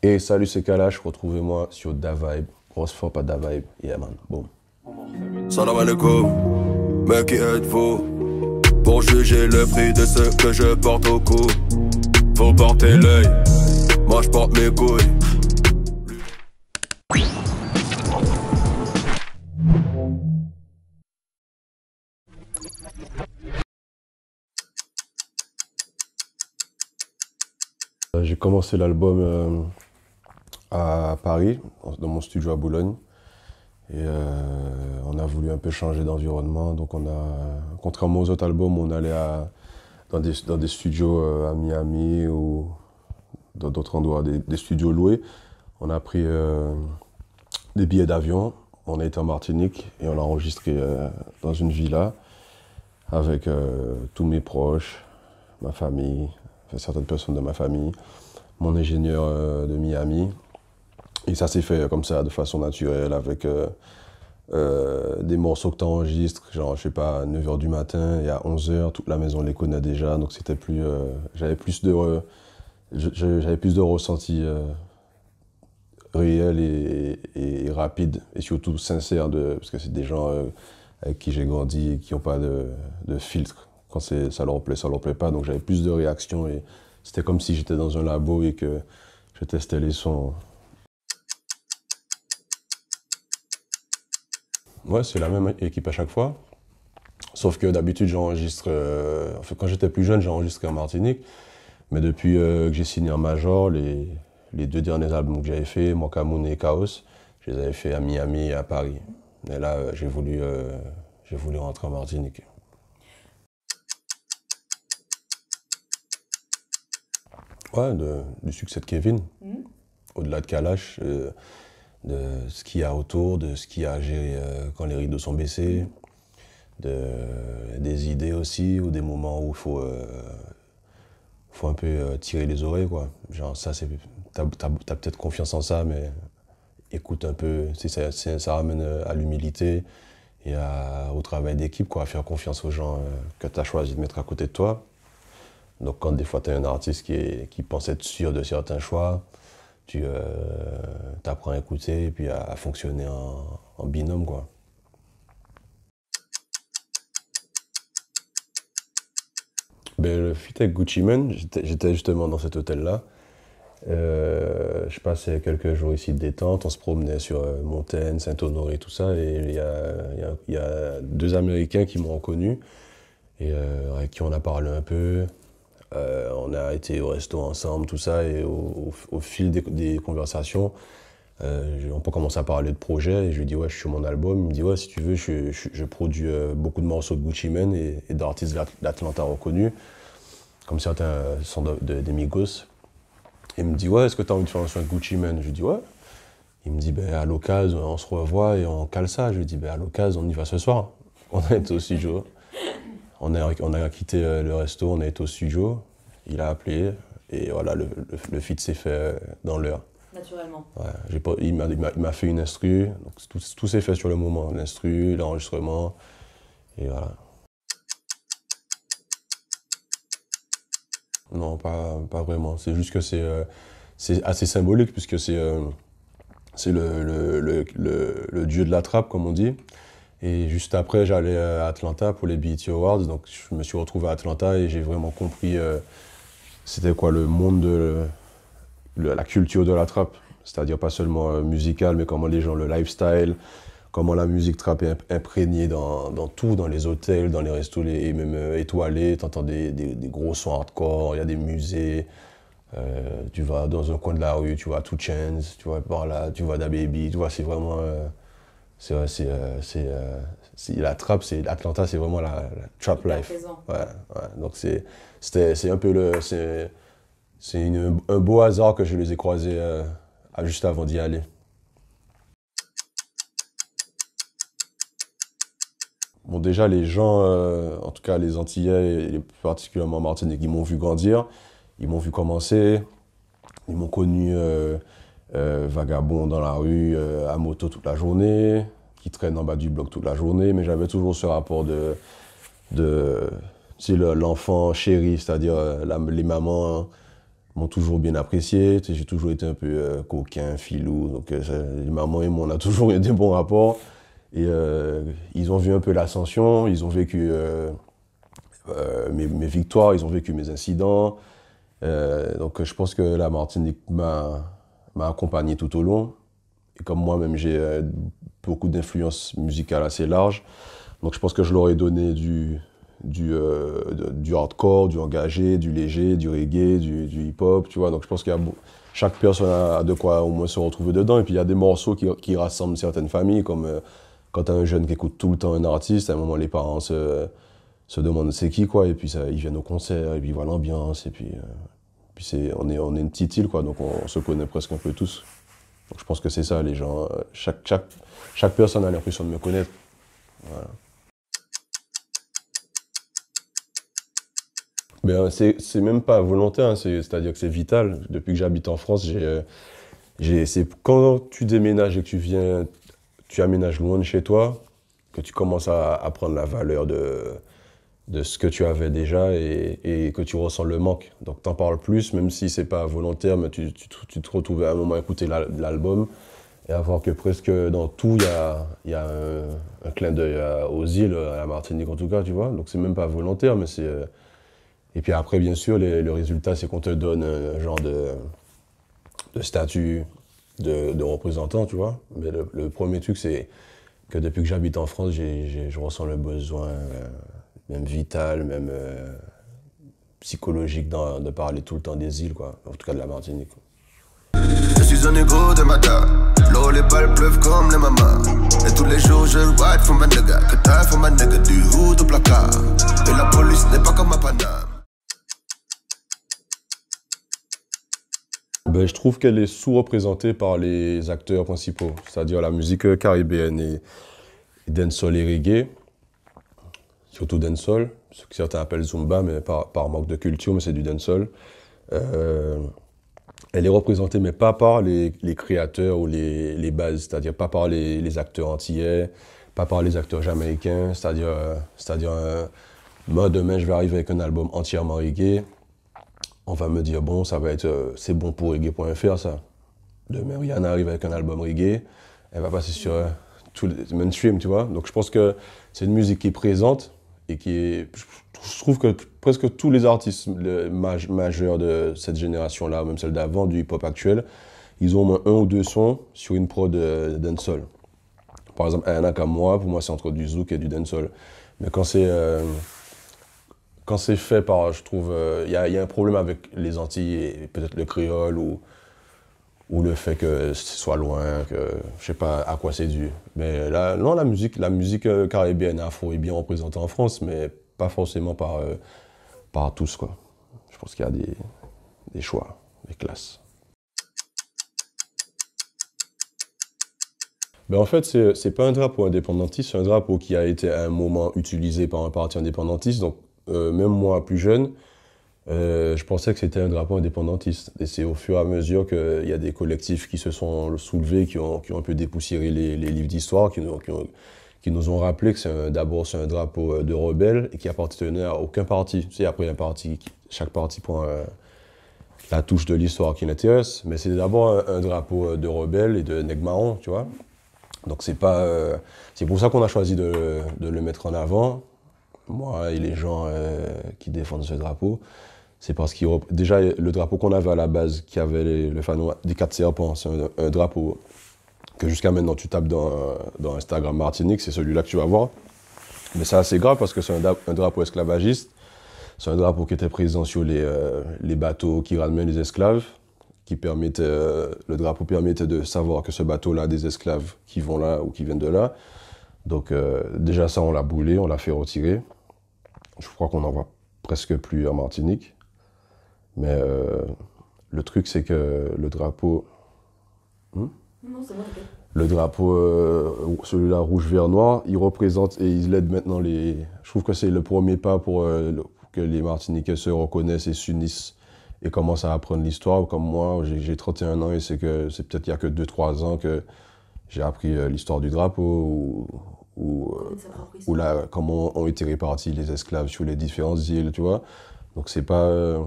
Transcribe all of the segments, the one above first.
Et salut, c'est Kalash. Retrouvez-moi sur Vibe Grosse force à DaVibe. Yeah, man. Boom. Salam alaikum. Mais qui êtes-vous pour juger le prix de ce que je porte au cou? Faut porter l'œil. Moi, je porte mes couilles. J'ai commencé l'album. Euh, à Paris, dans mon studio à Boulogne. Et euh, on a voulu un peu changer d'environnement. Donc contrairement aux autres albums, on allait dans, des, studios euh, à Miami ou dans d'autres endroits, des, studios loués. On a pris euh, des billets d'avion, on a été en Martinique et on a enregistré dans une villa avec tous mes proches, ma famille, certaines personnes de ma famille, mon ingénieur de Miami, et ça s'est fait comme ça, de façon naturelle, avec euh, euh, des morceaux que tu enregistres, genre, je sais pas, à 9h du matin et à 11h, toute la maison les connaît déjà. Donc, c'était plus. Euh, j'avais plus de. j'avais plus de ressentis réels et, rapide, et, et surtout sincère, de, parce que c'est des gens avec qui j'ai grandi et qui n'ont pas de, filtre. Quand ça leur plaît, ça leur plaît pas. Donc j'avais plus de réactions et c'était comme si j'étais dans un labo et que je testais les sons Ouais, c'est la même équipe à chaque fois. Sauf que d'habitude, j'enregistre. Euh, enfin, quand j'étais plus jeune, j'enregistrais en Martinique. Mais depuis euh, que j'ai signé en Major, les, les deux derniers albums que j'avais faits, « Mokamoun » et Chaos, je les avais faits à Miami et à Paris. Et là, euh, j'ai voulu, j'ai voulu rentrer en Martinique. Ouais, du succès de Kevin. Mm. Au-delà de Kalash de ce qu'il y a autour, de ce qu'il y a à gérer euh, quand les rideaux sont baissés, de, des idées aussi, ou des moments où il faut, euh, un peu euh, tirer les oreilles. Quoi. Genre, ça, c'est, as, peut-être confiance en ça, mais écoute un peu. Ça, ça ramène à l'humilité et au travail d'équipe, quoi, à faire confiance aux gens que tu as choisi de mettre à côté de toi. Donc, quand des fois, tu as un artiste qui pense être sûr de certains choix, tu euh, apprends à écouter et puis à, fonctionner en, binôme, quoi. Ben, le avec Gucci Men, j'étais justement dans cet hôtel-là. Euh, je passais quelques jours ici de détente, on se promenait sur euh, Montaigne, Saint-Honoré, tout ça, et il y, a, deux Américains qui m'ont reconnu, et euh, avec qui on a parlé un peu. Euh, on a été au resto ensemble, tout ça, et au, fil des, conversations, euh, on peut commencer à parler de projet. Et je lui dis, ouais, je suis sur mon album. Il me dit, ouais, si tu veux, je, produis euh, beaucoup de morceaux de Gucci Mane et, d'artistes d'Atlanta reconnus, comme certains sont des Migos. il me dit, ouais, est-ce que tu as envie de faire un son avec Gucci Mane Je lui dis, ouais. Il me dit, ben, à l'occasion, on se revoit et on cale ça. Je lui dis, ben, à l'occasion, on y va ce soir. On est aussi au on a, quitté euh, le resto, on est au studio, il a appelé et voilà, le, le, s'est fait euh, dans l'heure. Naturellement. il m'a fait une instru, donc tout, s'est fait sur le moment, l'instru, l'enregistrement, et voilà. Non, pas, vraiment. C'est juste que c'est euh, assez symbolique puisque c'est le, le, dieu de la trappe, comme on dit. Et juste après, j'allais euh, à Atlanta pour les BET Awards. Donc je me suis retrouvé à Atlanta et j'ai vraiment compris euh, c'était quoi le monde de la culture de la trappe. C'est-à-dire pas seulement euh, musical, mais comment les gens, le lifestyle, comment la musique trap est imprégnée dans, tout, dans les hôtels, dans les restos, et même étoilés. Tu entends des, gros sons hardcore, il y a des musées. tu vas dans un coin de la rue, tu vois Two Chains, tu vois par là, tu vois Da Baby, tu vois, c'est vraiment c'est vrai euh, c'est euh, euh, la trap c'est Atlanta c'est vraiment la, trap life donc c'est c'est un peu le c'est un beau hasard que je les ai croisés juste avant d'y aller Bon, déjà, les gens, en tout cas les Antillais, et particulièrement Martinique, ils m'ont vu grandir, ils m'ont vu commencer, ils m'ont connu euh, vagabond dans la rue, euh, à moto toute la journée, qui traîne en bas du bloc toute la journée, mais j'avais toujours ce rapport de, de l'enfant chéri, c'est-à-dire euh, les mamans hein, m'ont toujours bien apprécié, j'ai toujours été un peu coquin, filou, donc les mamans et moi on a toujours eu des bons rapports, et ils ont vu un peu l'ascension, ils ont vécu mes, mes, victoires, ils ont vécu mes incidents, donc je pense que la Martinique m'a m'a accompagné tout au long. Et comme moi-même, j'ai euh, beaucoup d'influences musicales assez larges, donc je pense que je leur ai donné du, du, euh, du hardcore, du engagé, du léger, du reggae, du, hip-hop, tu vois. Donc je pense qu'il chaque personne a de quoi au moins se retrouver dedans. Et puis il y a des morceaux qui, rassemblent certaines familles, comme euh, quand tu as un jeune qui écoute tout le temps un artiste, à un moment les parents se, se demandent c'est qui quoi, et puis ça, ils viennent au concert, et puis ils voient l'ambiance, et puis c'est, on, est, on est une petite île, quoi, donc on, se connaît presque un peu tous. Donc je pense que c'est ça, les gens. Euh, chaque, chaque, chaque personne a l'impression de me connaître. Ben, c'est même pas volontaire, hein, c'est-à-dire que c'est vital. Depuis que j'habite en France, j'ai, c'est quand tu déménages et que tu viens, tu aménages loin de chez toi, que tu commences à, à prendre la valeur de, de ce que tu avais déjà et, que tu ressens le manque. Donc t'en parles plus, même si c'est pas volontaire, mais tu, te retrouves à un moment à écouter l'album et à voir que presque dans tout, il y a, un, clin d'œil aux îles, à la Martinique en tout cas, tu vois. Donc c'est même pas volontaire, mais c'est... Euh, et puis après, bien sûr, le résultat, c'est qu'on te donne un genre de, de statut de, représentant, tu vois. Mais le, premier truc, c'est que depuis que j'habite en France, je ressens le besoin... Euh, même vital, même euh, psychologique dans, de parler tout le temps des îles, quoi. En tout cas de la Martinique. Quoi. Je suis un héros de Mada. L'eau, les balles pleuvent comme les mamans. Et tous les jours, je ride for my nigga. Que t'as for my nigga du hood au placard. Et la police n'est pas comme ma Paname. Ben, je trouve qu'elle est sous-représentée par les acteurs principaux, c'est-à-dire la musique caribéenne et, et dancehall et reggae surtout dancehall, ce que certains appellent Zumba, mais par, par manque de culture, mais c'est du dancehall. Euh, elle est représentée, mais pas par les, créateurs ou les, bases, c'est-à-dire pas par les, acteurs antillais, pas par les acteurs jamaïcains, c'est-à-dire, euh, c'est-à-dire euh, moi demain je vais arriver avec un album entièrement reggae, on va me dire bon ça va être euh, c'est bon pour reggae.fr ça. Demain Rihanna arrive avec un album reggae, elle va passer sur tout le mainstream tu vois. Donc je pense que c'est une musique qui est présente, et qui est. Je trouve que presque tous les artistes majeurs de cette génération-là, même celle d'avant, du hip-hop actuel, ils ont au moins un ou deux sons sur une prod d'un seul. Par exemple, a comme moi, pour moi, c'est entre du zouk et du dancehall. Mais quand c'est. Euh, quand c'est fait par, je trouve, euh, il y, a un problème avec les Antilles et peut-être le créole ou ou le fait que ce soit loin, que je sais pas à quoi c'est dû. Mais là, non, la musique, la musique euh, caribéenne, afro est bien représentée en France, mais pas forcément par, euh, par tous, quoi. Je pense qu'il y a des, des choix, des classes. Ben en fait, ce c'est pas un drapeau indépendantiste, c'est un drapeau qui a été à un moment utilisé par un parti indépendantiste. Donc, euh, même moi, plus jeune, euh, je pensais que c'était un drapeau indépendantiste. Et c'est au fur et à mesure qu'il euh, y a des collectifs qui se sont soulevés, qui ont, un peu dépoussiéré les, livres d'histoire, qui, nous ont rappelé que d'abord c'est un drapeau euh, de rebelles et qui appartenait à aucun parti. Tu sais, après, chaque parti prend la touche de l'histoire qui l'intéresse, mais c'est d'abord un, drapeau de rebelles et de Negmaron, tu vois. Donc c'est pas, c'est pour ça qu'on a choisi de, le mettre en avant, moi et les gens qui défendent ce drapeau c'est parce qu'il déjà le drapeau qu'on avait à la base, qui avait les, le fanon des quatre serpents, c'est un, drapeau que jusqu'à maintenant tu tapes dans, Instagram Martinique, c'est celui-là que tu vas voir. Mais c'est assez grave parce que c'est un, drapeau esclavagiste, c'est un drapeau qui était présent sur les, euh, les bateaux qui ramenaient les esclaves, qui permettait, euh, le drapeau permettait de savoir que ce bateau-là a des esclaves qui vont là ou qui viennent de là. Donc euh, déjà ça on l'a boulé on l'a fait retirer. Je crois qu'on en voit presque plus en Martinique. Mais euh, le truc, c'est que le drapeau. Hein? Le drapeau, euh, celui-là, rouge, vert, noir, il représente et il aide maintenant les. Je trouve que c'est le premier pas pour, euh, que les Martiniquais se reconnaissent et s'unissent et commencent à apprendre l'histoire. Comme moi, j'ai 31 ans et c'est que c'est peut-être il y a que 2-3 ans que j'ai appris l'histoire du drapeau ou, ou, comment ont été répartis les esclaves sur les différentes îles, tu vois. Donc c'est pas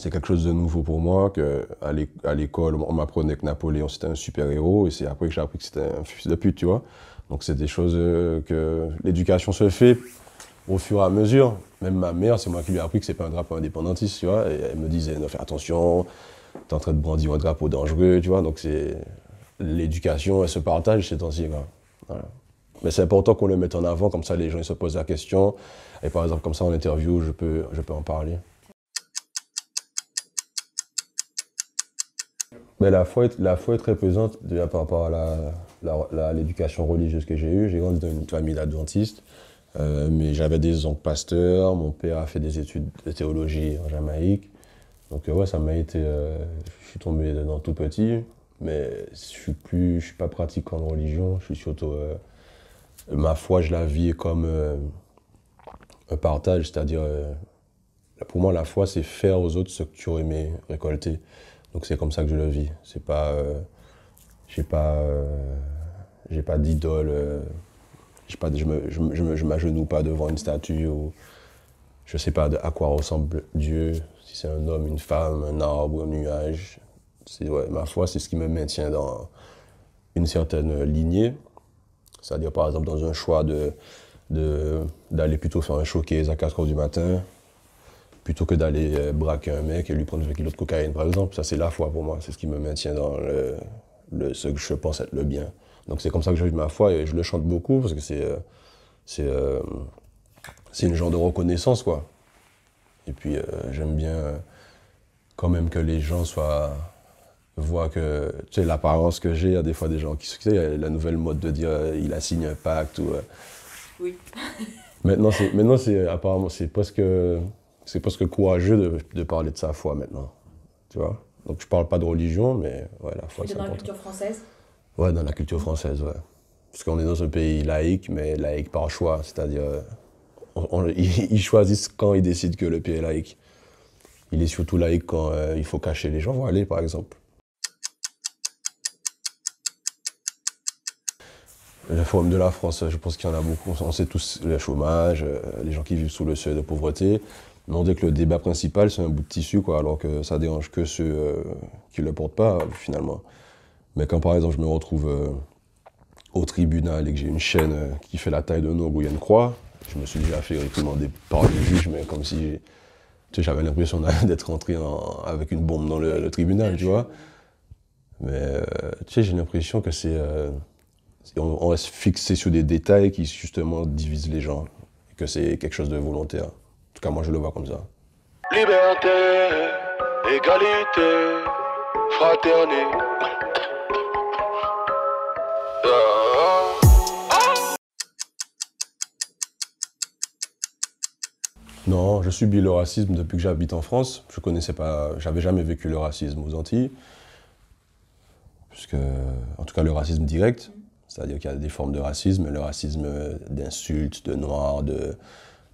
c'est quelque chose de nouveau pour moi, que à l'école, on m'apprenait que Napoléon c'était un super-héros, et c'est après que j'ai appris que c'était un fils de pute, tu vois. Donc c'est des choses euh, que l'éducation se fait au fur et à mesure. Même ma mère, c'est moi qui lui ai appris que c'est pas un drapeau indépendantiste, tu vois. Et elle me disait, non, fais attention, t'es en train de brandir un drapeau dangereux, tu vois. Donc c'est l'éducation, elle se partage ces temps-ci, Mais c'est important qu'on le mette en avant, comme ça les gens ils se posent la question. Et par exemple, comme ça en interview, je peux, je peux en parler. Mais la foi, est, la foi très pesante par rapport à l'éducation religieuse que j'ai eue. J'ai grandi dans une famille d'adventistes, euh, mais j'avais des oncles pasteurs. Mon père a fait des études de théologie en Jamaïque. Donc euh, ouais, ça m'a été... Euh, je suis tombé dedans tout petit, mais je suis plus, je suis pas pratiquant de religion. Je suis surtout... ma foi, je la vis comme un partage, c'est-à-dire... pour moi, la foi, c'est faire aux autres ce que tu aurais aimé récolter. Donc c'est comme ça que je le vis. C'est pas, euh, euh, j'ai pas, d'idole. Euh, je me, je, m'agenouille pas devant une statue ou je sais pas à quoi ressemble Dieu. Si c'est un homme, une femme, un arbre, un nuage. C'est ma foi, c'est ce qui me maintient dans une certaine lignée. C'est-à-dire par exemple dans un choix d'aller plutôt faire un showcase à 4 h du matin plutôt que d'aller euh, braquer un mec et lui prendre 20 kilos de cocaïne, par exemple. Ça, c'est la foi pour moi. C'est ce qui me maintient dans le, ce que je pense être le bien. Donc c'est comme ça que j'ai eu ma foi et je le chante beaucoup parce que c'est euh, c'est euh, c'est une genre de reconnaissance quoi. Et puis j'aime bien quand même que les gens soient voient que tu sais l'apparence que j'ai, il y a des fois des gens qui tu sais la nouvelle mode de dire il a signé un pacte ou Oui. maintenant c'est maintenant c'est apparemment c'est presque c'est presque courageux de, parler de sa foi maintenant. Tu vois Donc je parle pas de religion, mais ouais, la foi, c'est important. dans la culture française Ouais, dans la culture française, ouais. Parce qu'on est dans un pays laïque, mais laïque par choix. C'est-à-dire, ils choisissent quand ils décident que le pays est laïque. Il est surtout laïque quand euh, il faut cacher les gens vont aller, par exemple. Le forum de la France, je pense qu'il y en a beaucoup. On sait tous le chômage, euh, les gens qui vivent sous le seuil de pauvreté on dit que le débat principal, c'est un bout de tissu, quoi, alors que ça dérange que ceux qui euh, qui le portent pas, finalement. Mais quand, par exemple, je me retrouve euh, au tribunal et que j'ai une chaîne euh, qui fait la taille de ogre où une croix, je me suis déjà fait réprimander par le juge, mais comme si j'avais l'impression d'être rentré avec une bombe dans le, tribunal, tu vois. Mais tu sais, j'ai l'impression que c'est... on, reste fixé sur des détails qui, justement, divisent les gens, et que c'est quelque chose de volontaire tout cas, moi, je le vois comme ça. Liberté, égalité, fraternité. Non, je subis le racisme depuis que j'habite en France. Je connaissais pas, j'avais jamais vécu le racisme aux Antilles. Puisque, en tout cas, le racisme direct. C'est-à-dire qu'il y a des formes de racisme, le racisme d'insultes, de noirs, de,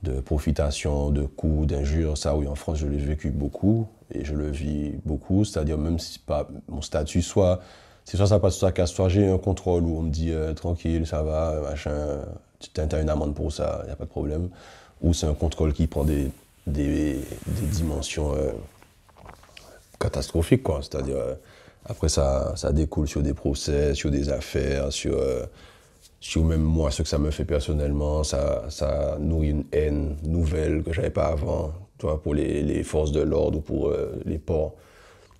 de profitation, de coups, d'injures. Ça, oui, en France, je l'ai vécu beaucoup et je le vis beaucoup. C'est-à-dire, même si pas mon statut soit. C'est soit ça passe, soit ça casse, soit j'ai un contrôle où on me dit euh, tranquille, ça va, machin, tu as une amende pour ça, il n'y a pas de problème. Ou c'est un contrôle qui prend des, des, dimensions euh, catastrophiques, quoi. C'est-à-dire, euh, après, ça, ça découle sur des procès, sur des affaires, sur ou même moi, ce que ça me fait personnellement, ça, ça nourrit une haine nouvelle que j'avais pas avant, toi pour les, les forces de l'ordre ou pour euh, les porcs.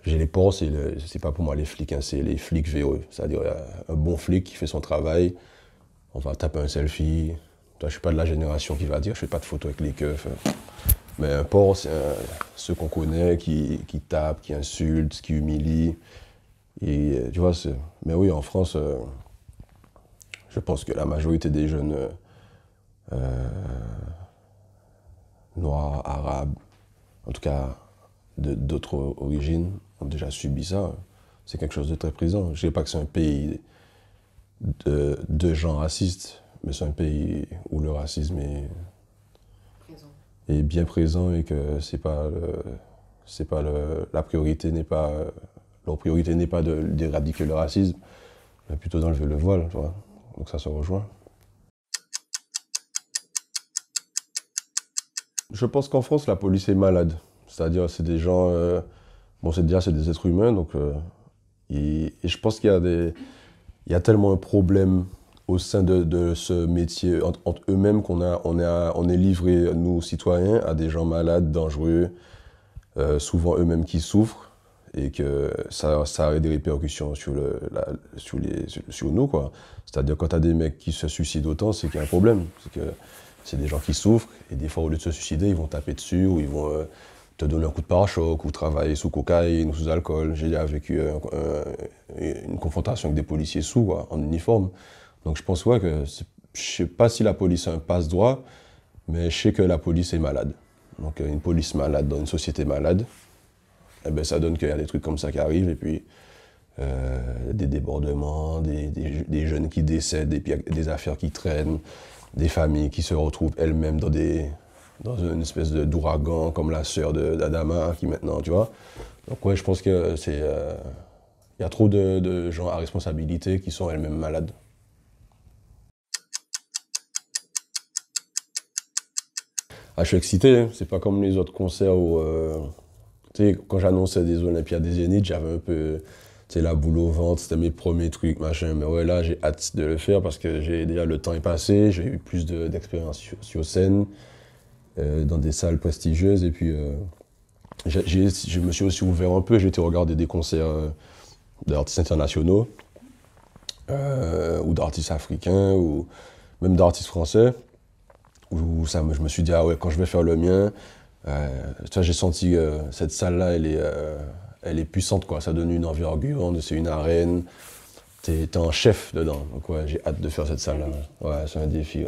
J'ai les porcs, c'est, c'est pas pour moi les flics, hein, c'est les flics véreux, C'est-à-dire un bon flic qui fait son travail, on va taper un selfie. Toi, je suis pas de la génération qui va dire, je fais pas de photo avec les keufs. Hein. Mais un porc, c'est euh, ceux qu'on connaît, qui, qui tapent, qui insultent, qui humilient. Et euh, tu vois, mais oui, en France, je pense que la majorité des jeunes euh, euh, noirs, arabes, en tout cas d'autres origines, ont déjà subi ça. C'est quelque chose de très présent. Je ne dis pas que c'est un pays de, gens racistes, mais c'est un pays où le racisme est, bien présent et que c'est pas c'est pas la priorité n'est pas leur priorité n'est pas d'éradiquer le racisme, mais plutôt d'enlever le voile, donc ça se rejoint. Je pense qu'en France, la police est malade. C'est-à-dire, c'est des gens. Euh, bon, c'est déjà, c'est des êtres humains, donc. Euh, et, je pense qu'il y a des. Il tellement un problème au sein de, ce métier, entre, eux-mêmes, qu'on a, on est, on est livré, nous, citoyens, à des gens malades, dangereux, euh, souvent eux-mêmes qui souffrent et que ça, ça a des répercussions sur, nous. C'est-à-dire quand tu as des mecs qui se suicident autant, c'est qu'il y a un problème. C'est que c'est des gens qui souffrent et des fois, au lieu de se suicider, ils vont taper dessus ou ils vont euh, te donner un coup de parachoc ou travailler sous cocaïne ou sous alcool. J'ai déjà vécu euh, euh, une confrontation avec des policiers sous, en uniforme. Donc je pense que je sais pas si la police a un passe-droit, mais je sais que la police est malade. Donc une police malade dans une société malade, eh ben, ça donne qu'il y a des trucs comme ça qui arrivent, et puis euh, des débordements, des, jeunes qui décèdent, des, des affaires qui traînent, des familles qui se retrouvent elles-mêmes dans, des, dans une espèce d'ouragan, comme la sœur d'Adama, qui maintenant, tu vois. Donc ouais, je pense que c'est... Euh, il y a trop de, gens à responsabilité qui sont elles-mêmes malades. Ah, je suis excité, hein. c'est pas comme les autres concerts où euh, sais, quand j'annonçais des Olympiades des Zéniths, j'avais un peu la boule au ventre, c'était mes premiers trucs, machin. Mais ouais, là, j'ai hâte de le faire parce que j'ai déjà le temps est passé, j'ai eu plus d'expérience sur, scène, euh, dans des salles prestigieuses. Et puis, euh, je me suis aussi ouvert un peu, j'ai été regarder des concerts euh, d'artistes internationaux, ou d'artistes africains, ou même d'artistes français, où ça, je me suis dit, ah ouais, quand je vais faire le mien, euh, j'ai senti euh, cette salle-là, euh, elle est, puissante, quoi. Ça donne une envergure, c'est une arène. T'es es un chef dedans. j'ai hâte de faire cette salle-là. c'est un défi.